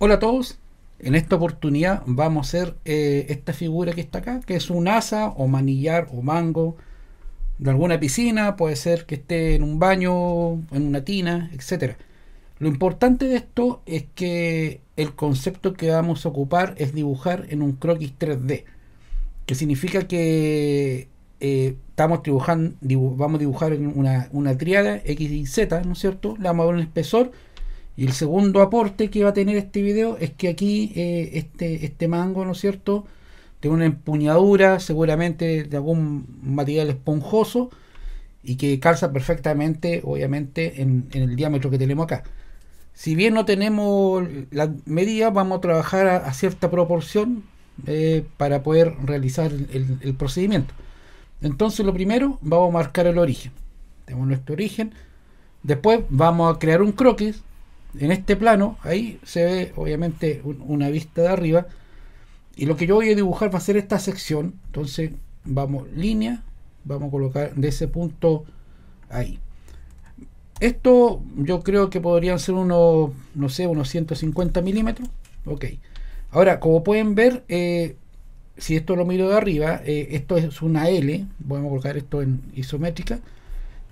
Hola a todos. En esta oportunidad vamos a hacer eh, esta figura que está acá, que es un asa o manillar o mango de alguna piscina, puede ser que esté en un baño, en una tina, etc. Lo importante de esto es que el concepto que vamos a ocupar es dibujar en un croquis 3D, que significa que eh, estamos dibujando, vamos a dibujar en una, triada X y Z, ¿no es cierto? La vamos a dar un espesor y el segundo aporte que va a tener este video es que aquí eh, este, este mango, ¿no es cierto? Tiene una empuñadura seguramente de algún material esponjoso y que calza perfectamente, obviamente, en, el diámetro que tenemos acá. Si bien no tenemos la medida, vamos a trabajar a, cierta proporción eh, para poder realizar el, el procedimiento. Entonces lo primero, vamos a marcar el origen. Tenemos nuestro origen. Después vamos a crear un croquis en este plano, ahí se ve obviamente una vista de arriba. Y lo que yo voy a dibujar va a ser esta sección. Entonces vamos línea, vamos a colocar de ese punto ahí. Esto yo creo que podrían ser unos, no sé, unos 150 milímetros. Ok. Ahora, como pueden ver, eh, si esto lo miro de arriba, eh, esto es una L. Vamos a colocar esto en isométrica.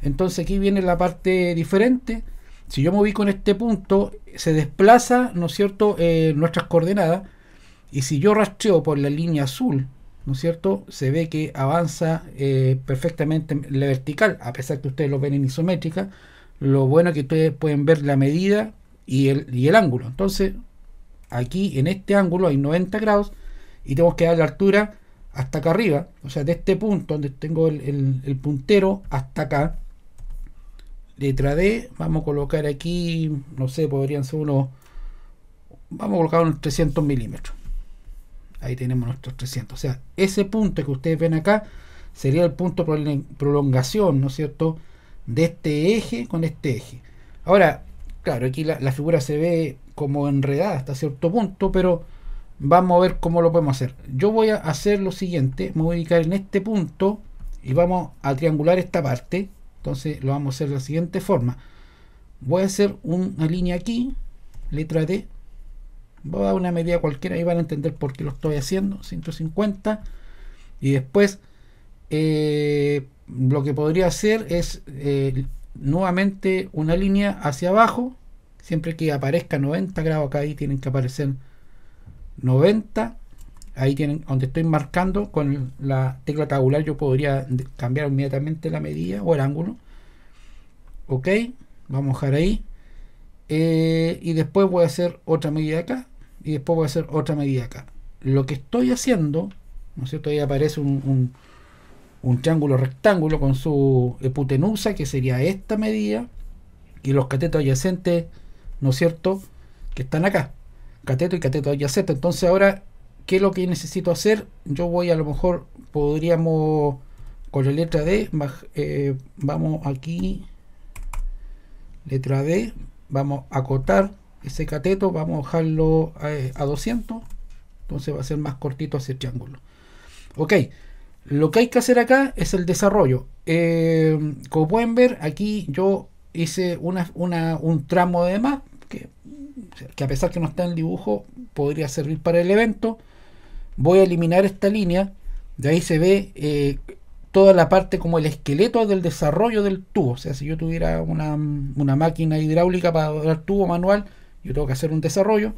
Entonces aquí viene la parte diferente si yo me ubico en este punto, se desplaza, ¿no es cierto?, eh, nuestras coordenadas. Y si yo rastreo por la línea azul, ¿no es cierto?, se ve que avanza eh, perfectamente la vertical, a pesar que ustedes lo ven en isométrica. Lo bueno es que ustedes pueden ver la medida y el, el ángulo. Entonces, aquí en este ángulo hay 90 grados y tengo que dar la altura hasta acá arriba. O sea, de este punto donde tengo el puntero hasta acá letra D, vamos a colocar aquí, no sé, podrían ser unos, vamos a colocar unos 300 milímetros. Ahí tenemos nuestros 300. O sea, ese punto que ustedes ven acá sería el punto de prolongación, ¿no es cierto?, de este eje con este eje. Ahora, claro, aquí la, la figura se ve como enredada hasta cierto punto, pero vamos a ver cómo lo podemos hacer. Yo voy a hacer lo siguiente, me voy a ubicar en este punto y vamos a triangular esta parte entonces lo vamos a hacer de la siguiente forma. Voy a hacer una línea aquí, letra D. Voy a dar una medida cualquiera y van a entender por qué lo estoy haciendo. 150. Y después eh, lo que podría hacer es eh, nuevamente una línea hacia abajo. Siempre que aparezca 90 grados acá ahí tienen que aparecer 90 ahí tienen, donde estoy marcando con la tecla tabular, yo podría cambiar inmediatamente la medida o el ángulo. Ok, vamos a dejar ahí. Eh, y después voy a hacer otra medida acá. Y después voy a hacer otra medida acá. Lo que estoy haciendo, ¿no es cierto? Ahí aparece un, un triángulo rectángulo con su eputenusa, que sería esta medida. Y los catetos adyacentes, ¿no es cierto? Que están acá. Cateto y cateto adyacente. Entonces ahora ¿Qué es lo que necesito hacer? Yo voy a lo mejor, podríamos con la letra D, eh, vamos aquí, letra D, vamos a acotar ese cateto, vamos a bajarlo a, 200, eh, entonces va a ser más cortito ese triángulo. Ok, lo que hay que hacer acá es el desarrollo. Eh, como pueden ver, aquí yo hice una, un tramo de más, que, que a pesar que no está en el dibujo, podría servir para el evento voy a eliminar esta línea, de ahí se ve eh, toda la parte como el esqueleto del desarrollo del tubo. O sea, si yo tuviera una, máquina hidráulica para doblar tubo manual, yo tengo que hacer un desarrollo.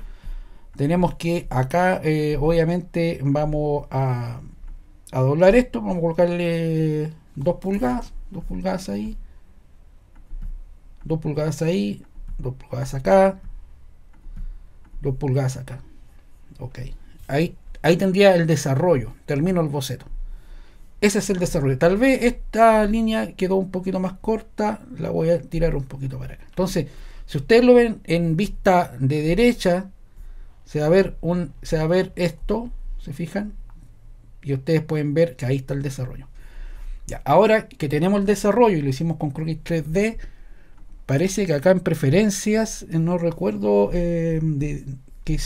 Tenemos que acá, eh, obviamente, vamos a, doblar esto, vamos a colocarle dos pulgadas, dos pulgadas ahí, dos pulgadas ahí, dos pulgadas acá, dos pulgadas acá. Ok, ahí Ahí tendría el desarrollo. Termino el boceto. Ese es el desarrollo. Tal vez esta línea quedó un poquito más corta. La voy a tirar un poquito para acá. Entonces, si ustedes lo ven en vista de derecha, se va a ver, un, se a ver esto. ¿Se fijan? Y ustedes pueden ver que ahí está el desarrollo. Ya, ahora que tenemos el desarrollo y lo hicimos con Croquis 3D, parece que acá en preferencias, no recuerdo, eh, de, que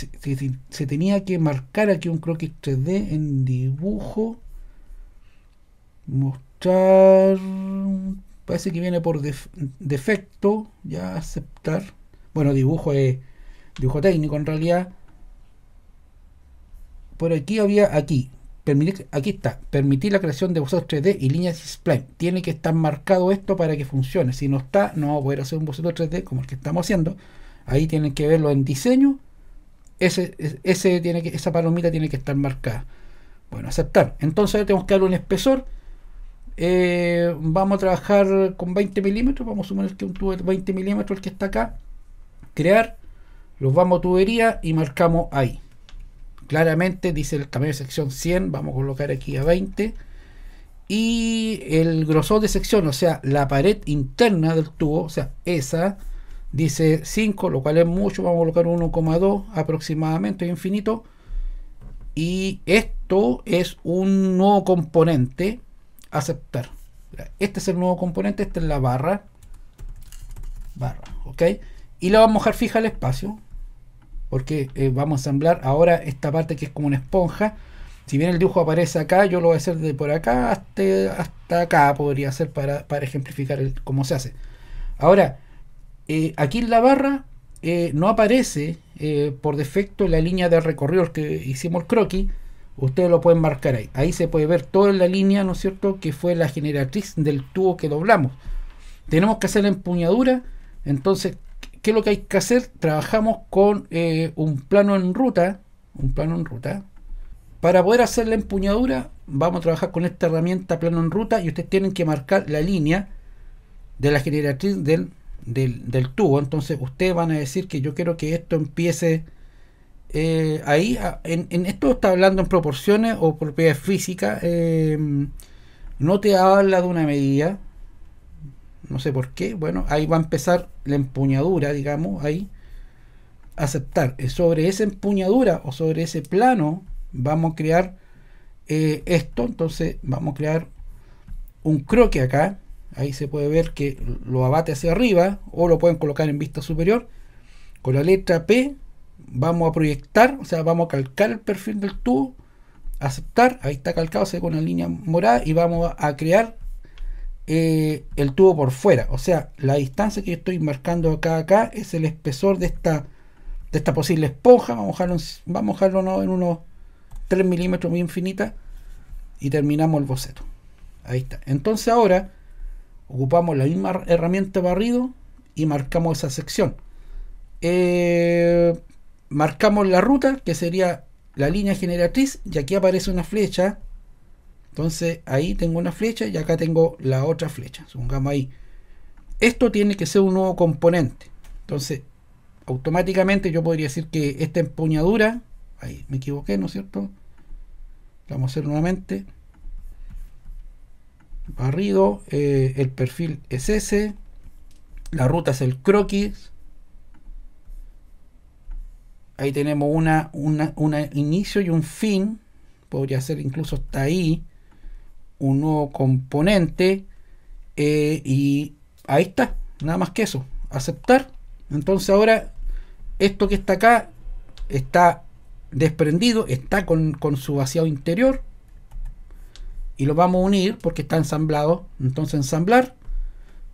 se, tenía que marcar aquí un croquis 3D en dibujo. Mostrar. Parece que viene por defecto. Ya aceptar. Bueno, dibujo es. Dibujo técnico en realidad. Por aquí había. Aquí. aquí está. Permitir la creación de bocetos 3D y líneas spline. Tiene que estar marcado esto para que funcione. Si no está, no va a poder hacer un boceto 3D como el que estamos haciendo. Ahí tienen que verlo en diseño ese, tiene que, esa palomita tiene que estar marcada. Bueno, aceptar. Entonces tenemos que darle un espesor. Eh, vamos a trabajar con 20 milímetros. Vamos a suponer que un tubo de 20 milímetros, el que está acá. Crear. Los vamos a tubería y marcamos ahí. Claramente dice el tamaño de sección 100. Vamos a colocar aquí a 20. Y el grosor de sección, o sea, la pared interna del tubo, o sea, esa dice 5, lo cual es mucho, vamos a colocar 1,2 aproximadamente, infinito. Y esto es un nuevo componente, aceptar. Este es el nuevo componente, esta es la barra, barra, ¿ok? Y la vamos a dejar fija al espacio, porque eh, vamos a ensamblar ahora esta parte que es como una esponja. Si bien el dibujo aparece acá, yo lo voy a hacer de por acá hasta, hasta acá, podría ser para, ejemplificar cómo se hace. Ahora, eh, aquí en la barra eh, no aparece eh, por defecto la línea de recorrido que hicimos el croquis. Ustedes lo pueden marcar ahí. Ahí se puede ver toda la línea, ¿no es cierto?, que fue la generatriz del tubo que doblamos. Tenemos que hacer la empuñadura. Entonces, ¿qué es lo que hay que hacer? Trabajamos con un plano en ruta. Un plano en ruta. Para poder hacer la empuñadura, vamos a trabajar con esta herramienta plano en ruta y ustedes tienen que marcar la línea de la generatriz del del, tubo. Entonces ustedes van a decir que yo quiero que esto empiece eh, ahí. En, esto está hablando en proporciones o propiedades físicas. Em, no te habla de una medida. No sé por qué. Bueno, ahí va a empezar la empuñadura, digamos, ahí. Aceptar. Eh, sobre esa empuñadura o sobre ese plano vamos a crear eh, esto. Entonces vamos a crear un croque acá Ahí se puede ver que lo abate hacia arriba o lo pueden colocar en vista superior. Con la letra P vamos a proyectar, o sea, vamos a calcar el perfil del tubo, aceptar, ahí está calcado, se ve con la línea morada y vamos a crear eh, el tubo por fuera. O sea, la distancia que estoy marcando acá acá es el espesor de esta, de esta posible esponja. Vamos a dejarlo, vamos a dejarlo en unos 3 milímetros muy infinita y terminamos el boceto. Ahí está. Entonces ahora ocupamos la misma herramienta barrido y marcamos esa sección. Eh, marcamos la ruta, que sería la línea generatriz, y aquí aparece una flecha. Entonces ahí tengo una flecha y acá tengo la otra flecha. Supongamos ahí. Esto tiene que ser un nuevo componente. Entonces, automáticamente yo podría decir que esta empuñadura. Ahí me equivoqué, ¿no es cierto? Vamos a hacer nuevamente barrido, eh, el perfil es ese, la ruta es el croquis. Ahí tenemos un inicio y un fin, podría ser incluso hasta ahí, un nuevo componente eh, y ahí está, nada más que eso, aceptar. Entonces ahora esto que está acá está desprendido, está con, con su vaciado interior, y lo vamos a unir porque está ensamblado. Entonces ensamblar,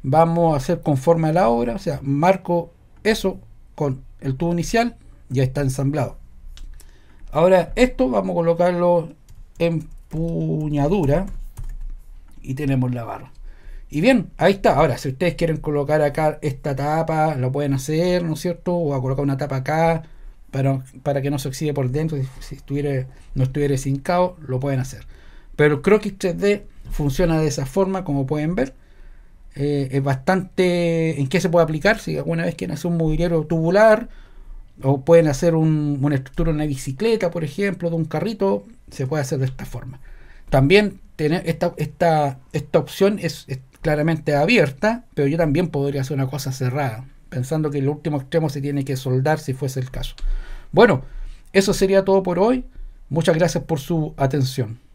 vamos a hacer conforme a la obra, o sea, marco eso con el tubo inicial, ya está ensamblado. Ahora esto vamos a colocarlo en puñadura y tenemos la barra. Y bien, ahí está. Ahora, si ustedes quieren colocar acá esta tapa, lo pueden hacer, ¿no es cierto? O a colocar una tapa acá para, para que no se oxide por dentro, si, no estuviera zincado lo pueden hacer. Pero Croquis 3D funciona de esa forma, como pueden ver. Eh, es bastante. ¿En qué se puede aplicar? Si alguna vez quieren hacer un mobiliario tubular, o pueden hacer una estructura en una bicicleta, por ejemplo, de un carrito, se puede hacer de esta forma. También esta, esta, opción es claramente abierta, pero yo también podría hacer una cosa cerrada, pensando que el último extremo se tiene que soldar si fuese el caso. Bueno, eso sería todo por hoy. Muchas gracias por su atención.